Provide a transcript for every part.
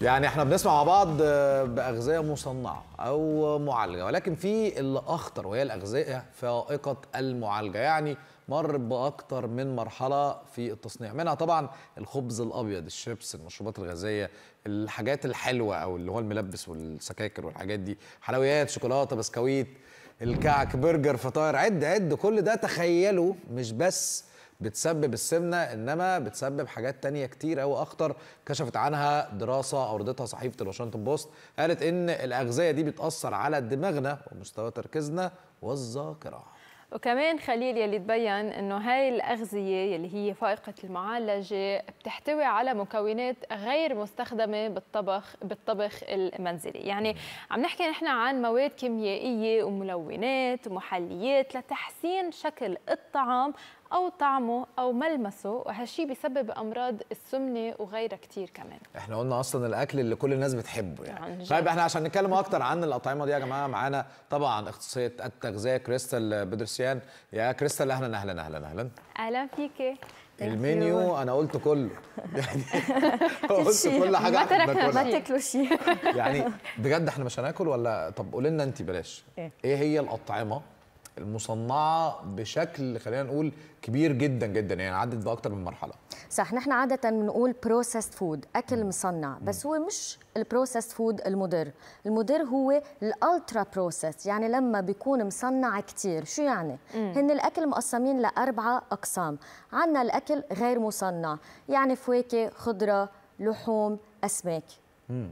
يعني احنا بنسمع مع بعض باغذيه مصنعه او معالجه ولكن في اللي اخطر وهي الاغذيه فائقه المعالجه يعني مر باكتر من مرحله في التصنيع منها طبعا الخبز الابيض الشيبس المشروبات الغازيه الحاجات الحلوه او اللي هو الملبس والسكاكر والحاجات دي حلويات شوكولاته بسكويت الكعك برجر فطاير عد عد كل ده تخيلوا مش بس بتسبب السمنه انما بتسبب حاجات تانية كتير قوي اخطر كشفت عنها دراسه اوردتها صحيفه الواشنطن بوست قالت ان الاغذيه دي بتاثر على دماغنا ومستوى تركيزنا والذاكره وكمان خليل يلي تبين انه هاي الاغذيه يلي هي فائقه المعالجه بتحتوي على مكونات غير مستخدمه بالطبخ بالطبخ المنزلي، يعني عم نحكي نحن عن مواد كيميائيه وملونات ومحليات لتحسين شكل الطعام او طعمه او ملمسه وهالشيء بيسبب امراض السمنه وغيرها كتير كمان احنا قلنا اصلا الاكل اللي كل الناس بتحبه يعني طيب احنا عشان نتكلم اكتر عن الاطعمه دي يا جماعه معانا طبعا اختصاصيه التغذيه كريستال بدرسيان يا كريستال اهلا اهلا اهلا اهلا اهلا فيكي المنيو انا قلت كله يعني قلت كل حاجه ما تركنا ما شيء يعني بجد احنا مش هناكل ولا طب قولي لنا انت بلاش إيه. ايه هي الاطعمه المصنعه بشكل خلينا نقول كبير جدا جدا يعني عدت باكتر من مرحله صح نحن عاده بنقول بروسيسد فود اكل مصنع بس هو مش البروسيس فود المضر المضر هو الالترا بروسيس يعني لما بيكون مصنع كتير شو يعني هن الاكل مقسمين لاربعه اقسام عندنا الاكل غير مصنع يعني فواكه خضره لحوم اسماك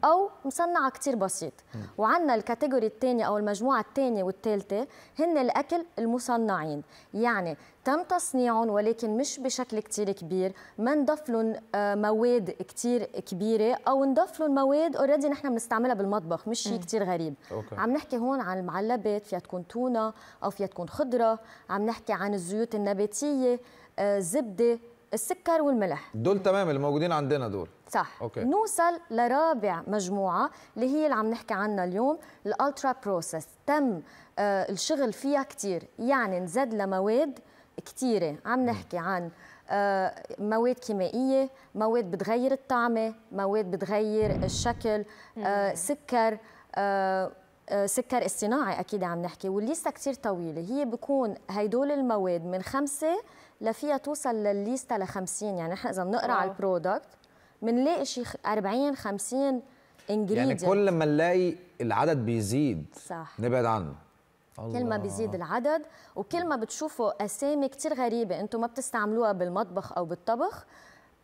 او مصنعه كثير بسيط وعندنا الكاتيجوري الثانيه او المجموعه الثانيه والثالثه هن الاكل المصنعين يعني تم تصنيعهم ولكن مش بشكل كثير كبير ما نضف آه، لهم مواد كثير كبيره او نضف لهم مواد اوريدي نحن بنستعملها بالمطبخ مش شيء كثير غريب أوكي. عم نحكي هون عن المعلبات فيها تكون تونه او فيها تكون خضره عم نحكي عن الزيوت النباتيه آه، زبده السكر والملح دول تمام اللي موجودين عندنا دول صح أوكي. نوصل لرابع مجموعه اللي هي اللي عم نحكي عنها اليوم الالترا بروسيس تم آه الشغل فيها كثير يعني نزاد لمواد كثيره عم نحكي عن آه مواد كيميائيه مواد بتغير الطعمه مواد بتغير الشكل آه سكر آه،, آه سكر اصطناعي اكيد عم نحكي والليستا كثير طويله هي بكون هيدول المواد من خمسه لفيها توصل للليستا ل 50 يعني نحن اذا بنقرا على البرودكت بنلاقي شي 40 50 يعني انجريدينت يعني كل ما نلاقي العدد بيزيد صح نبعد عنه الله. كل ما بيزيد العدد وكل ما بتشوفوا اسامي كثير غريبه انتم ما بتستعملوها بالمطبخ او بالطبخ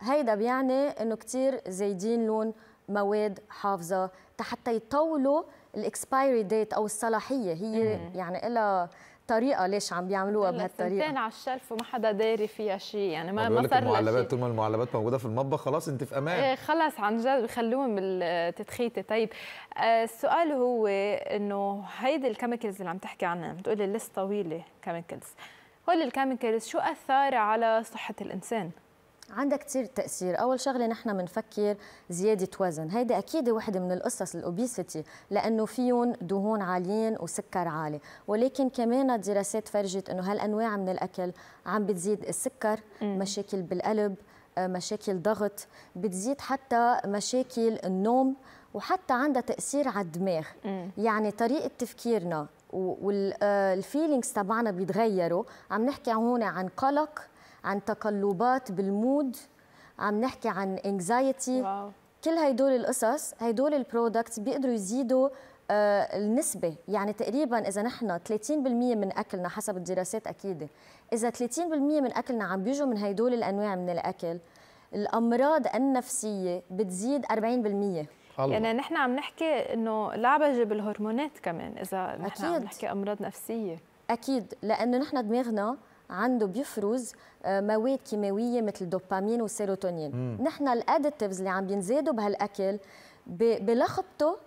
هيدا بيعني انه كثير زايدين لون مواد حافظه حتى يطولوا الاكسبايري ديت او الصلاحيه هي يعني لها طريقه ليش عم بيعملوها بهالطريقه سنتين على الشلف وما حدا داري فيها شيء يعني ما ما صار المعلبات طول ما المعلبات موجوده في المطبخ خلاص انت في امان ايه خلص عن جد بخلوهم بالتدخيته طيب آه، السؤال هو انه هيدي الكيميكلز اللي عم تحكي عنها بتقولي ليست طويله كيميكلز هول الكيميكلز شو اثار على صحه الانسان عندها كثير تاثير اول شغله نحن بنفكر زياده وزن هيدا اكيد وحده من القصص الاوبيسيتي لانه فيهم دهون عاليين وسكر عالي ولكن كمان الدراسات فرجت انه هالانواع من الاكل عم بتزيد السكر م. مشاكل بالقلب آه، مشاكل ضغط بتزيد حتى مشاكل النوم وحتى عندها تاثير على الدماغ م. يعني طريقه تفكيرنا والفيلينغز آه، تبعنا بيتغيروا عم نحكي هون عن قلق عن تقلبات بالمود عم نحكي عن انكزايتي كل هدول القصص هدول البرودكتس بيقدروا يزيدوا آه، النسبة يعني تقريبا إذا نحن 30% من أكلنا حسب الدراسات أكيدة إذا 30% من أكلنا عم بيجوا من هدول الأنواع من الأكل الأمراض النفسية بتزيد 40% الله. يعني نحن عم نحكي انه لعبجه بالهرمونات كمان اذا نحن عم نحكي امراض نفسيه اكيد لانه نحن دماغنا عنده بيفرز آه، مواد كيماويه مثل الدوبامين والسيروتونين نحن الادتيفز اللي عم بينزادوا بهالاكل بلخبطه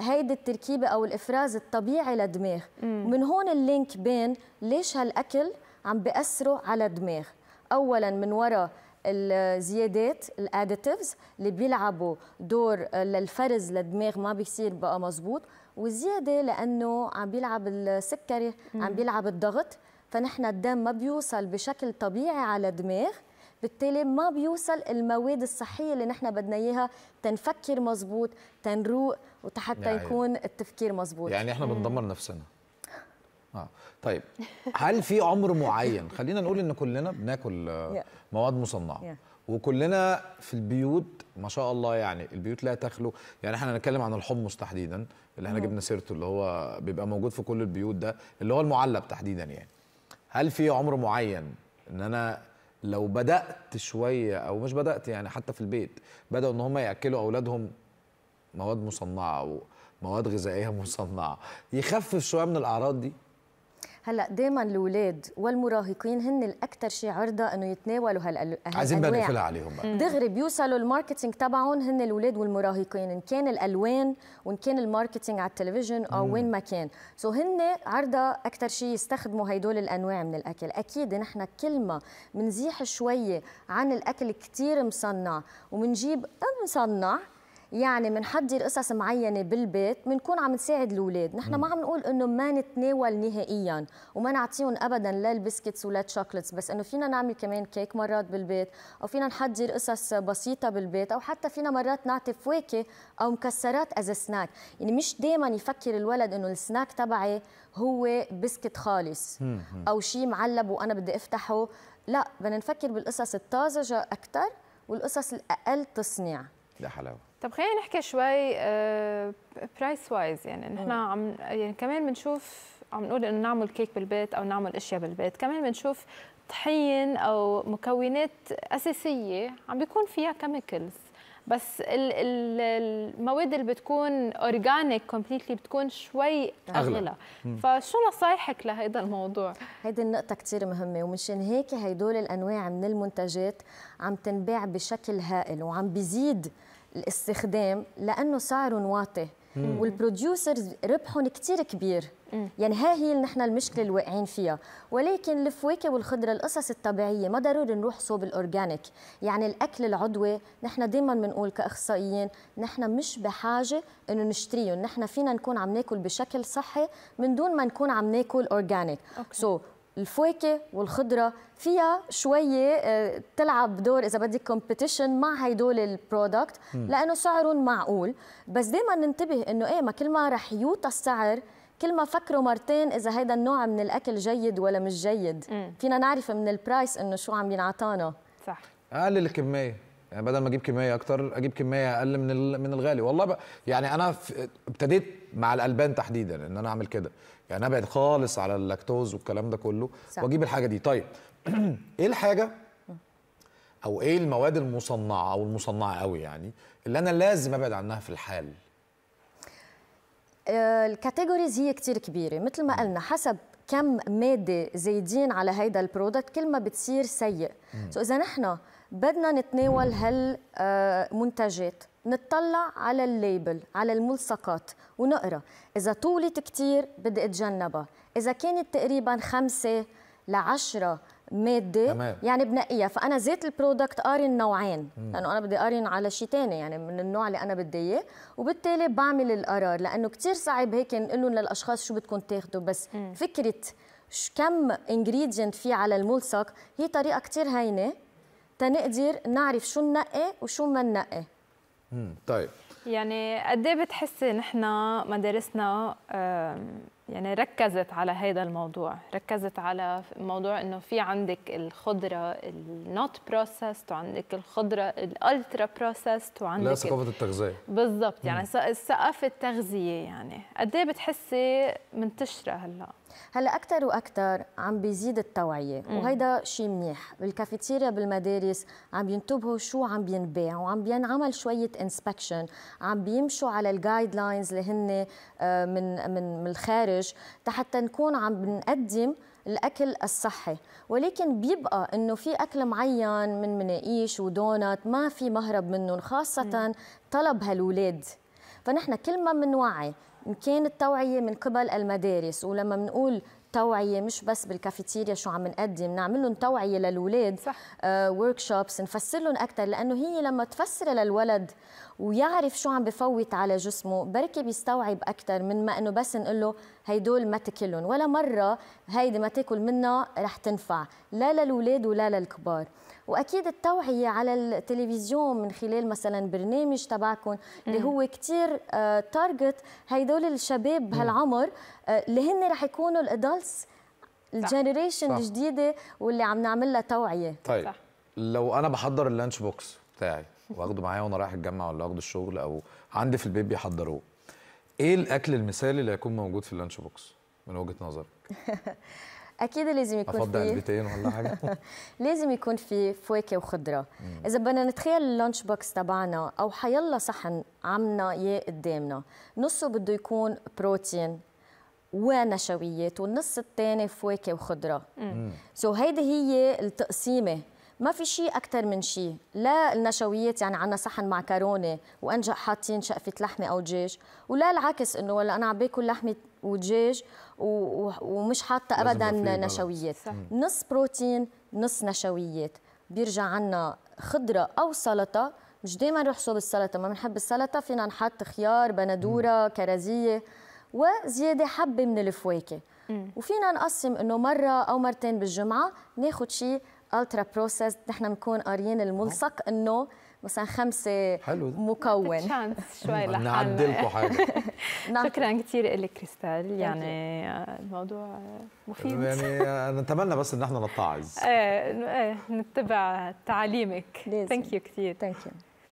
هيدي التركيبه او الافراز الطبيعي للدماغ من هون اللينك بين ليش هالاكل عم بياثروا على الدماغ اولا من وراء الزيادات الاديتيفز اللي بيلعبوا دور آه، للفرز للدماغ ما بيصير بقى مزبوط وزياده لانه عم بيلعب السكري عم بيلعب الضغط فنحن الدم ما بيوصل بشكل طبيعي على الدماغ بالتالي ما بيوصل المواد الصحية اللي نحن بدنا إياها تنفكر مزبوط تنروق وحتى يعني يكون التفكير مزبوط يعني إحنا بندمر نفسنا آه. طيب هل في عمر معين خلينا نقول ان كلنا بناكل آه، مواد مصنعه وكلنا في البيوت ما شاء الله يعني البيوت لا تخلو يعني احنا هنتكلم عن الحمص تحديدا اللي احنا جبنا سيرته اللي هو بيبقى موجود في كل البيوت ده اللي هو المعلب تحديدا يعني هل في عمر معين ان انا لو بدات شويه او مش بدات يعني حتى في البيت بداوا ان هم ياكلوا اولادهم مواد مصنعه او مواد غذائيه مصنعه يخفف شويه من الاعراض دي هلا دائما الاولاد والمراهقين هن الاكثر شيء عرضه انه يتناولوا هالانواع عايزين بقى نقفلها عليهم بقى. دغري بيوصلوا الماركتينج تبعهم هن الاولاد والمراهقين ان كان الالوان وان كان الماركتينج على التلفزيون او مم. وين ما كان سو هن عرضه اكثر شيء يستخدموا هدول الانواع من الاكل اكيد نحن كل ما بنزيح شويه عن الاكل كثير مصنع وبنجيب مصنع يعني بنحضر قصص معينه بالبيت بنكون عم نساعد الاولاد نحن ما عم نقول انه ما نتناول نهائيا وما نعطيهم ابدا لا البسكتس ولا تشوكلتس بس انه فينا نعمل كمان كيك مرات بالبيت او فينا نحضر قصص بسيطه بالبيت او حتى فينا مرات نعطي فواكه او مكسرات از سناك يعني مش دائما يفكر الولد انه السناك تبعي هو بسكت خالص او شيء معلب وانا بدي افتحه لا بدنا نفكر بالقصص الطازجه اكثر والقصص الاقل تصنيع يا حلاوه طب خلينا نحكي شوي برايس آه، وايز يعني نحن عم يعني كمان بنشوف عم نقول انه نعمل كيك بالبيت او نعمل اشياء بالبيت كمان بنشوف طحين او مكونات اساسيه عم بيكون فيها كيميكلز بس المواد اللي بتكون اورجانيك كومبليتلي بتكون شوي اغلى فشو نصايحك لهذا الموضوع هيدي النقطه كثير مهمه ومشان هيك هدول الانواع من المنتجات عم تنباع بشكل هائل وعم بيزيد الاستخدام لانه سعرهم واطي والبروديوسرز ربحهم كثير كبير يعني ها هي نحن المشكله اللي واقعين فيها ولكن الفواكه والخضره القصص الطبيعيه ما ضروري نروح صوب الاورجانيك يعني الاكل العضوي نحن دائما بنقول كاخصائيين نحن مش بحاجه انه نشتريهم نحن فينا نكون عم ناكل بشكل صحي من دون ما نكون عم ناكل اورجانيك سو so, الفواكه والخضره فيها شويه آه، تلعب دور اذا بدك كومبيتيشن مع هيدول البرودكت لانه سعرهم معقول بس دائما ننتبه انه ايه ما كل ما رح يوطى السعر كل ما فكروا مرتين اذا هيدا النوع من الاكل جيد ولا مش جيد مم. فينا نعرف من البرايس انه شو عم ينعطانا صح اقلل الكميه يعني بدل ما اجيب كميه اكتر اجيب كميه اقل من من الغالي والله يعني انا ابتديت مع الالبان تحديدا ان انا اعمل كده يعني ابعد خالص على اللاكتوز والكلام ده كله صح. واجيب الحاجه دي طيب ايه الحاجه او ايه المواد المصنعه او المصنعه قوي يعني اللي انا لازم ابعد عنها في الحال آه، الكاتيجوريز هي كتير كبيره مثل ما قلنا حسب كم ماده زايدين على هيدا البرودكت كل ما بتصير سيء سو اذا نحن بدنا نتناول هالمنتجات نطلع على الليبل على الملصقات ونقرا اذا طولت كثير بدي اتجنبها اذا كانت تقريبا خمسة لعشرة ماده تمام. يعني بنقيها فانا زيت البرودكت قارن نوعين لانه انا بدي قارن على شيء ثاني يعني من النوع اللي انا بدي اياه وبالتالي بعمل القرار لانه كثير صعب هيك نقول للاشخاص شو بدكم تاخذوا بس مم. فكره كم انجريدينت في على الملصق هي طريقه كثير هينه تنقدر نعرف شو ننقي وشو ما ننقي طيب يعني قد ايه بتحسي نحن مدارسنا يعني ركزت على هذا الموضوع ركزت على موضوع انه في عندك الخضره النوت بروسس وعندك الخضره الالترا بروسس وعندك لا ثقافه التغذيه بالضبط يعني الثقافه التغذيه يعني قد ايه بتحسي منتشره هلا هلا اكثر واكثر عم بيزيد التوعيه وهيدا شيء منيح بالكافيتيريا بالمدارس عم ينتبهوا شو عم بينباع وعم بينعمل شويه انسبكشن عم بيمشوا على الجايد لاينز اللي هن آه، من من من الخارج حتى نكون عم بنقدم الاكل الصحي ولكن بيبقى انه في اكل معين من مناقيش ودونات ما في مهرب منهم خاصه طلب هالولاد فنحن كل ما بنوعي إن كانت توعية من قبل المدارس ولما بنقول توعيه مش بس بالكافيتيريا شو عم نقدم نعمل لهم توعيه للاولاد ورك شوبس آه, نفسر لهم اكثر لانه هي لما تفسر للولد ويعرف شو عم بفوت على جسمه بركي بيستوعب اكثر من ما انه بس نقول له هيدول ما تاكلهم ولا مره هيدي ما تاكل منها رح تنفع لا للاولاد ولا للكبار واكيد التوعيه على التلفزيون من خلال مثلا برنامج تبعكم اللي هو كثير تارجت آه، هدول الشباب بهالعمر آه، اللي هن رح يكونوا الادلتس الجنريشن الجديده واللي عم نعمل لها توعيه طيب صح. لو انا بحضر اللانش بوكس بتاعي واخده معايا وانا رايح الجامعه ولا واخده الشغل او عندي في البيت بيحضروه ايه الاكل المثالي اللي هيكون موجود في اللانش بوكس من وجهه نظرك اكيد لازم يكون افضل علبتين ولا حاجه لازم يكون في فواكه وخضره مم. اذا بدنا نتخيل اللانش بوكس تبعنا او حيلا صحن عمنا يا قدامنا نصه بده يكون بروتين ونشويات والنص الثاني فواكه وخضره سو so هيدي هي التقسيمه ما في شيء اكثر من شيء لا النشويات يعني عندنا صحن معكرونه وانجا حاطين شقفه لحمه او دجاج ولا العكس انه ولا انا عم باكل لحمه ودجاج ومش حاطه ابدا نشويات صح. نص بروتين نص نشويات بيرجع عنا خضره او سلطه مش دائما نروح صوب السلطه ما بنحب السلطه فينا نحط خيار بندوره كرزيه وزياده حبه من الفواكه وفينا نقسم انه مره او مرتين بالجمعه ناخذ شيء الترا بروسيس نحن بنكون قاريين الملصق انه مثلا خمسه حلو ده. مكون شوي لحالنا نعدلكم حاجه نعم. شكرا كثير لك كريستال يعني الموضوع مفيد يعني نتمنى بس ان احنا نتعظ إيه،, ايه نتبع تعاليمك ثانك يو كثير ثانك يو